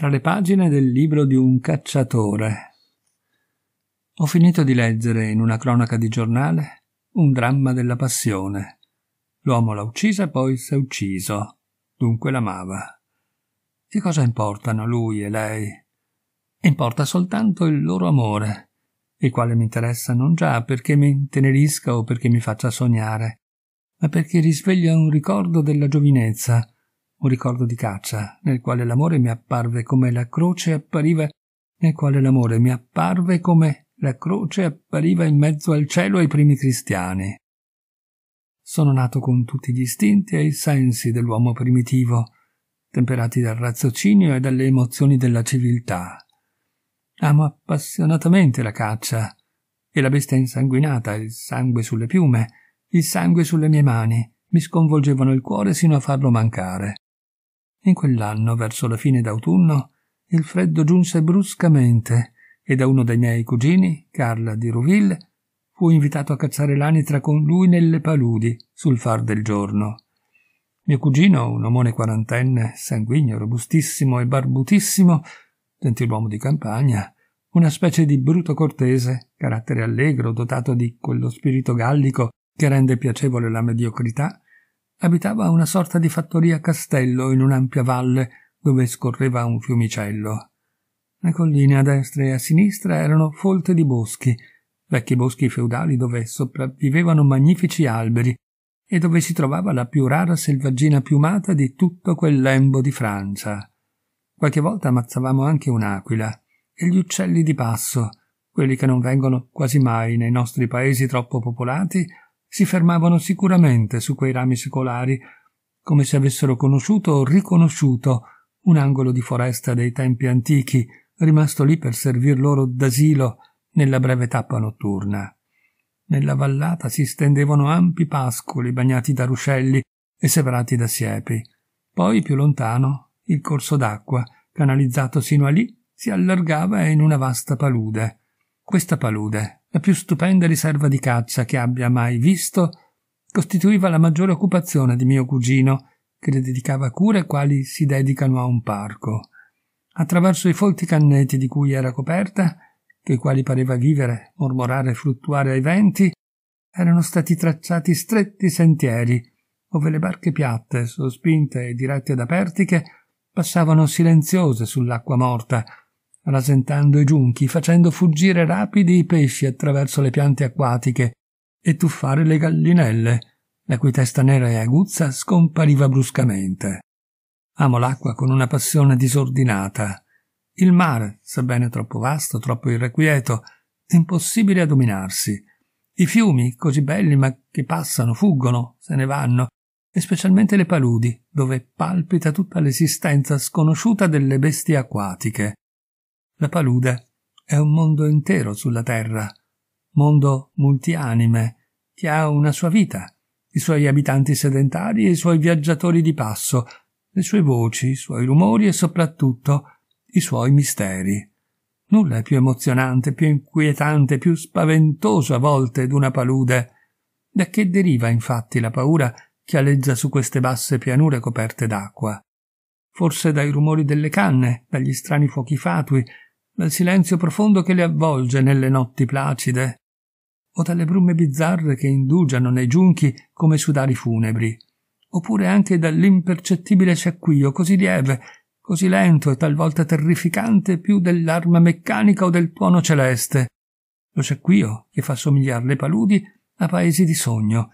tra le pagine del libro di un cacciatore. Ho finito di leggere in una cronaca di giornale un dramma della passione. L'uomo l'ha uccisa e poi s'è ucciso, dunque l'amava. Che cosa importano lui e lei? Importa soltanto il loro amore, il quale mi interessa non già perché mi intenerisca o perché mi faccia sognare, ma perché risveglia un ricordo della giovinezza, un ricordo di caccia, nel quale l'amore mi apparve come la croce appariva, nel quale l'amore mi apparve come la croce appariva in mezzo al cielo ai primi cristiani. Sono nato con tutti gli istinti e i sensi dell'uomo primitivo, temperati dal raziocinio e dalle emozioni della civiltà. Amo appassionatamente la caccia, e la bestia insanguinata, il sangue sulle piume, il sangue sulle mie mani, mi sconvolgevano il cuore sino a farlo mancare. In quell'anno, verso la fine d'autunno, il freddo giunse bruscamente e da uno dei miei cugini, Carla di Rouville, fu invitato a cacciare l'anitra con lui nelle paludi, sul far del giorno. Mio cugino, un omone quarantenne, sanguigno, robustissimo e barbutissimo, gentiluomo di campagna, una specie di bruto cortese, carattere allegro, dotato di quello spirito gallico che rende piacevole la mediocrità, abitava una sorta di fattoria castello in un'ampia valle dove scorreva un fiumicello. Le colline a destra e a sinistra erano folte di boschi, vecchi boschi feudali dove sopravvivevano magnifici alberi e dove si trovava la più rara selvaggina piumata di tutto quel lembo di Francia. Qualche volta ammazzavamo anche un'aquila e gli uccelli di passo, quelli che non vengono quasi mai nei nostri paesi troppo popolati si fermavano sicuramente su quei rami secolari, come se avessero conosciuto o riconosciuto un angolo di foresta dei tempi antichi, rimasto lì per servir loro d'asilo nella breve tappa notturna. Nella vallata si stendevano ampi pascoli bagnati da ruscelli e separati da siepi. Poi, più lontano, il corso d'acqua, canalizzato sino a lì, si allargava in una vasta palude. Questa palude, la più stupenda riserva di caccia che abbia mai visto, costituiva la maggiore occupazione di mio cugino, che le dedicava cure quali si dedicano a un parco. Attraverso i folti canneti di cui era coperta, che quali pareva vivere, mormorare e fluttuare ai venti, erano stati tracciati stretti sentieri, ove le barche piatte, sospinte e dirette da pertiche, passavano silenziose sull'acqua morta, rasentando i giunchi, facendo fuggire rapidi i pesci attraverso le piante acquatiche e tuffare le gallinelle, la cui testa nera e aguzza scompariva bruscamente. Amo l'acqua con una passione disordinata. Il mare, sebbene troppo vasto, troppo irrequieto, impossibile a dominarsi. I fiumi, così belli ma che passano, fuggono, se ne vanno, e specialmente le paludi, dove palpita tutta l'esistenza sconosciuta delle bestie acquatiche. La palude è un mondo intero sulla Terra, mondo multianime, che ha una sua vita, i suoi abitanti sedentari e i suoi viaggiatori di passo, le sue voci, i suoi rumori e soprattutto i suoi misteri. Nulla è più emozionante, più inquietante, più spaventoso a volte d'una palude. Da che deriva infatti la paura che aleggia su queste basse pianure coperte d'acqua? Forse dai rumori delle canne, dagli strani fuochi fatui, dal silenzio profondo che le avvolge nelle notti placide, o dalle brume bizzarre che indugiano nei giunchi come sudari funebri, oppure anche dall'impercettibile sciacquio così lieve, così lento e talvolta terrificante più dell'arma meccanica o del tuono celeste. Lo sciacquio che fa somigliare le paludi a paesi di sogno,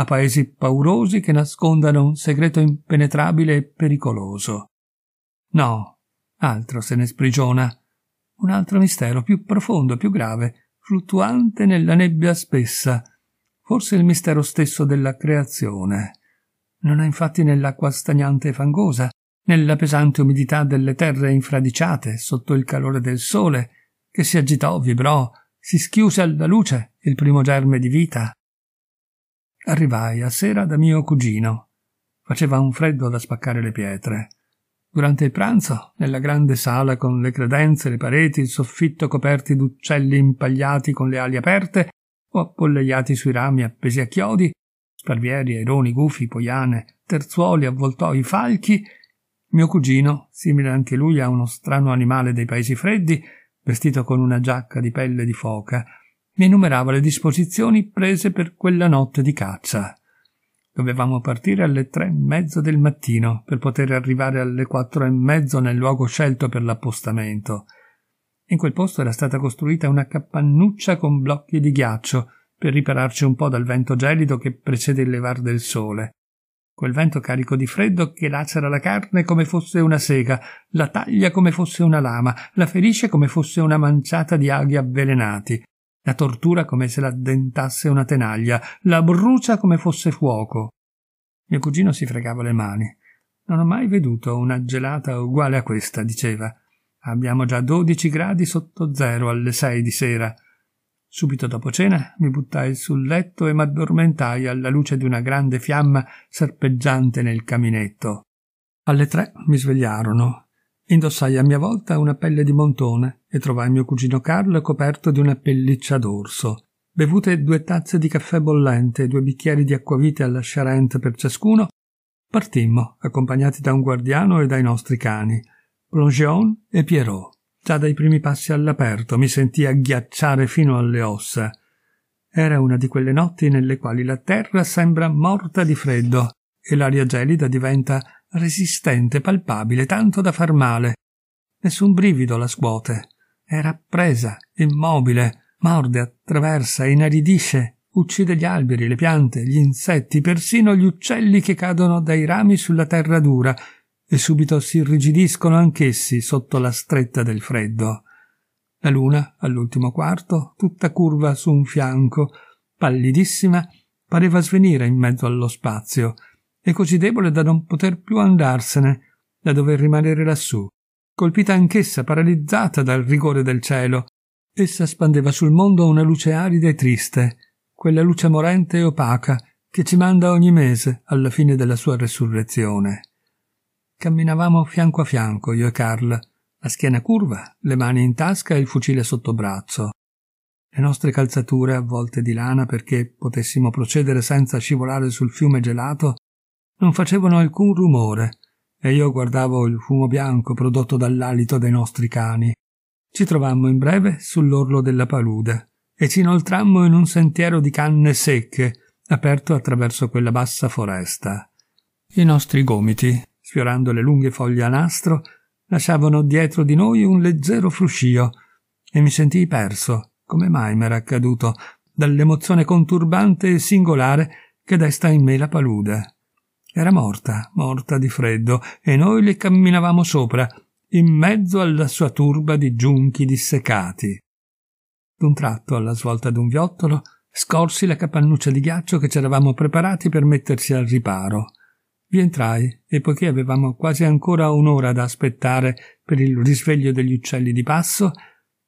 a paesi paurosi che nascondano un segreto impenetrabile e pericoloso. No, altro se ne sprigiona un altro mistero più profondo, più grave, fluttuante nella nebbia spessa, forse il mistero stesso della creazione. Non è infatti nell'acqua stagnante e fangosa, nella pesante umidità delle terre infradiciate sotto il calore del sole, che si agitò, vibrò, si schiuse alla luce il primo germe di vita. Arrivai a sera da mio cugino. Faceva un freddo da spaccare le pietre. Durante il pranzo, nella grande sala con le credenze, le pareti, il soffitto coperti d'uccelli impagliati con le ali aperte o appollaiati sui rami appesi a chiodi, sparvieri, aironi, gufi, poiane, terzuoli, avvoltoi, falchi, mio cugino, simile anche lui a uno strano animale dei paesi freddi, vestito con una giacca di pelle di foca, mi enumerava le disposizioni prese per quella notte di caccia. Dovevamo partire alle tre e mezzo del mattino per poter arrivare alle quattro e mezzo nel luogo scelto per l'appostamento. In quel posto era stata costruita una capannuccia con blocchi di ghiaccio per ripararci un po' dal vento gelido che precede il levar del sole. Quel vento carico di freddo che lacera la carne come fosse una sega, la taglia come fosse una lama, la ferisce come fosse una manciata di aghi avvelenati, la tortura come se la dentasse una tenaglia, la brucia come fosse fuoco. Mio cugino si fregava le mani. Non ho mai veduto una gelata uguale a questa, diceva. Abbiamo già dodici gradi sotto zero alle sei di sera. Subito dopo cena mi buttai sul letto e m'addormentai alla luce di una grande fiamma serpeggiante nel caminetto. Alle tre mi svegliarono. Indossai a mia volta una pelle di montone e trovai mio cugino Carlo coperto di una pelliccia d'orso. Bevute due tazze di caffè bollente e due bicchieri di acquavite alla Charente per ciascuno, partimmo, accompagnati da un guardiano e dai nostri cani, Plongeon e Pierrot. Già dai primi passi all'aperto mi sentii agghiacciare fino alle ossa. Era una di quelle notti nelle quali la terra sembra morta di freddo e l'aria gelida diventa resistente, palpabile, tanto da far male. Nessun brivido la scuote. Era presa, immobile, morde, attraversa, inaridisce, uccide gli alberi, le piante, gli insetti, persino gli uccelli che cadono dai rami sulla terra dura e subito si irrigidiscono anch'essi sotto la stretta del freddo. La luna, all'ultimo quarto, tutta curva su un fianco, pallidissima, pareva svenire in mezzo allo spazio, e così debole da non poter più andarsene, da dover rimanere lassù. Colpita anch'essa, paralizzata dal rigore del cielo, essa spandeva sul mondo una luce arida e triste, quella luce morente e opaca che ci manda ogni mese alla fine della sua resurrezione. Camminavamo fianco a fianco, io e Carl, la schiena curva, le mani in tasca e il fucile sotto braccio. Le nostre calzature avvolte di lana perché potessimo procedere senza scivolare sul fiume gelato non facevano alcun rumore e io guardavo il fumo bianco prodotto dall'alito dei nostri cani. Ci trovammo in breve sull'orlo della palude e ci inoltrammo in un sentiero di canne secche aperto attraverso quella bassa foresta. I nostri gomiti, sfiorando le lunghe foglie a nastro, lasciavano dietro di noi un leggero fruscio e mi sentii perso, come mai m'era accaduto, dall'emozione conturbante e singolare che desta in me la palude. Era morta, morta di freddo, e noi le camminavamo sopra, in mezzo alla sua turba di giunchi dissecati. D'un tratto, alla svolta d'un viottolo, scorsi la capannuccia di ghiaccio che c'eravamo preparati per mettersi al riparo. Vi entrai e poiché avevamo quasi ancora un'ora da aspettare per il risveglio degli uccelli di passo,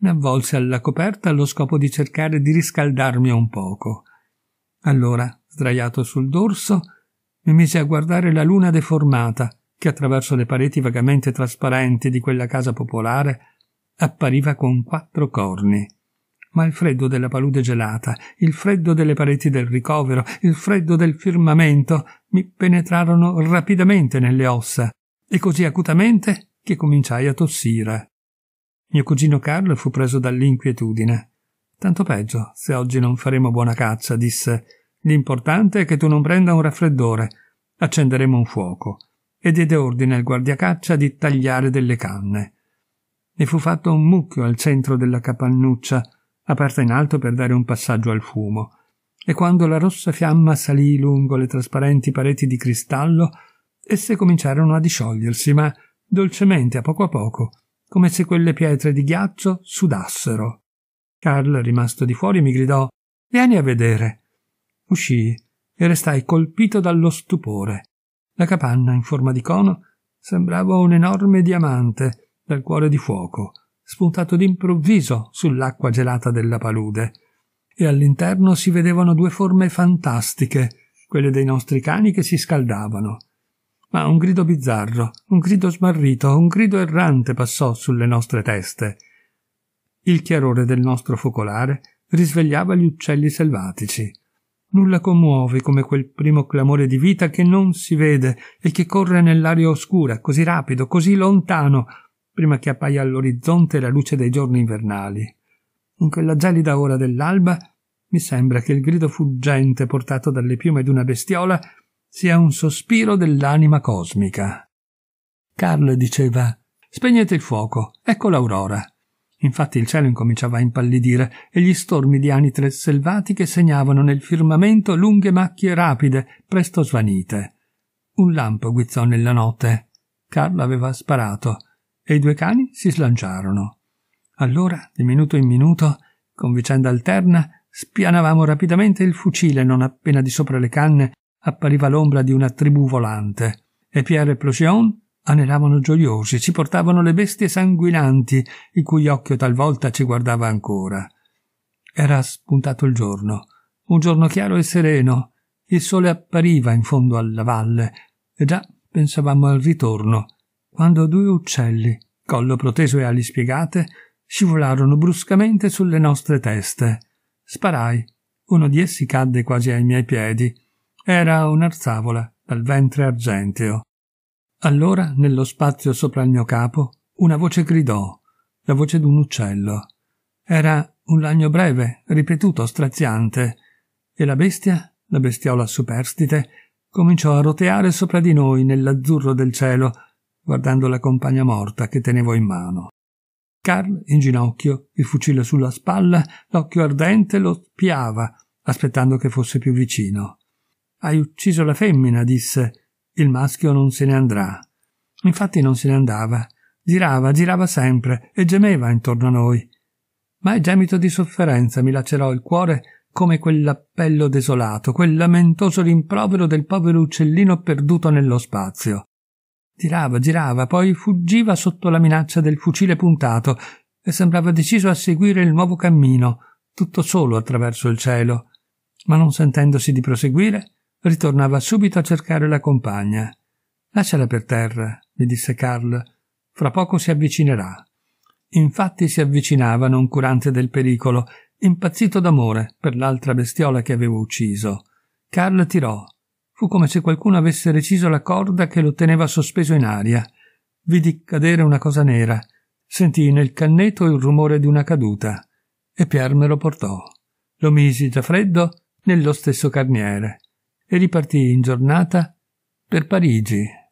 mi avvolsi alla coperta allo scopo di cercare di riscaldarmi un poco. Allora, sdraiato sul dorso, mi misi a guardare la luna deformata che attraverso le pareti vagamente trasparenti di quella casa popolare appariva con quattro corni. Ma il freddo della palude gelata, il freddo delle pareti del ricovero, il freddo del firmamento mi penetrarono rapidamente nelle ossa e così acutamente che cominciai a tossire. Mio cugino Carlo fu preso dall'inquietudine. Tanto peggio se oggi non faremo buona caccia, disse L'importante è che tu non prenda un raffreddore. Accenderemo un fuoco. E diede ordine al guardiacaccia di tagliare delle canne. Ne fu fatto un mucchio al centro della capannuccia, aperta in alto per dare un passaggio al fumo. E quando la rossa fiamma salì lungo le trasparenti pareti di cristallo, esse cominciarono a disciogliersi, ma dolcemente a poco a poco, come se quelle pietre di ghiaccio sudassero. Carl, rimasto di fuori, mi gridò Vieni a vedere. Uscii e restai colpito dallo stupore. La capanna in forma di cono sembrava un enorme diamante dal cuore di fuoco, spuntato d'improvviso sull'acqua gelata della palude, e all'interno si vedevano due forme fantastiche, quelle dei nostri cani che si scaldavano. Ma un grido bizzarro, un grido smarrito, un grido errante passò sulle nostre teste. Il chiarore del nostro focolare risvegliava gli uccelli selvatici. Nulla commuove come quel primo clamore di vita che non si vede e che corre nell'aria oscura, così rapido, così lontano, prima che appaia all'orizzonte la luce dei giorni invernali. In quella gelida ora dell'alba mi sembra che il grido fuggente portato dalle piume d'una bestiola sia un sospiro dell'anima cosmica. Carl diceva Spegnete il fuoco, ecco l'aurora. Infatti il cielo incominciava a impallidire e gli stormi di anitre selvatiche segnavano nel firmamento lunghe macchie rapide, presto svanite. Un lampo guizzò nella notte. Carlo aveva sparato e i due cani si slanciarono. Allora, di minuto in minuto, con vicenda alterna, spianavamo rapidamente il fucile non appena di sopra le canne appariva l'ombra di una tribù volante e Pierre Plosion anelavano gioiosi, ci portavano le bestie sanguinanti, il cui occhio talvolta ci guardava ancora. Era spuntato il giorno, un giorno chiaro e sereno. Il sole appariva in fondo alla valle, e già pensavamo al ritorno, quando due uccelli, collo proteso e ali spiegate, scivolarono bruscamente sulle nostre teste. Sparai. Uno di essi cadde quasi ai miei piedi. Era un'arzavola dal ventre argenteo. Allora, nello spazio sopra il mio capo, una voce gridò, la voce d'un uccello. Era un lagno breve, ripetuto, straziante, e la bestia, la bestiola superstite, cominciò a roteare sopra di noi nell'azzurro del cielo, guardando la compagna morta che tenevo in mano. Carl, in ginocchio, il fucile sulla spalla, l'occhio ardente lo spiava, aspettando che fosse più vicino. Hai ucciso la femmina, disse, il maschio non se ne andrà. Infatti non se ne andava, girava, girava sempre e gemeva intorno a noi. Ma il gemito di sofferenza mi lacerò il cuore come quell'appello desolato, quel lamentoso rimprovero del povero uccellino perduto nello spazio. Girava, girava, poi fuggiva sotto la minaccia del fucile puntato e sembrava deciso a seguire il nuovo cammino, tutto solo attraverso il cielo. Ma non sentendosi di proseguire, ritornava subito a cercare la compagna. Lasciala per terra, mi disse Carl. Fra poco si avvicinerà. Infatti si avvicinava non curante del pericolo, impazzito d'amore per l'altra bestiola che avevo ucciso. Carl tirò. Fu come se qualcuno avesse reciso la corda che lo teneva sospeso in aria. Vidi cadere una cosa nera. Sentì nel canneto il rumore di una caduta. E Pier me lo portò. Lo misi già freddo nello stesso carniere e ripartì in giornata per Parigi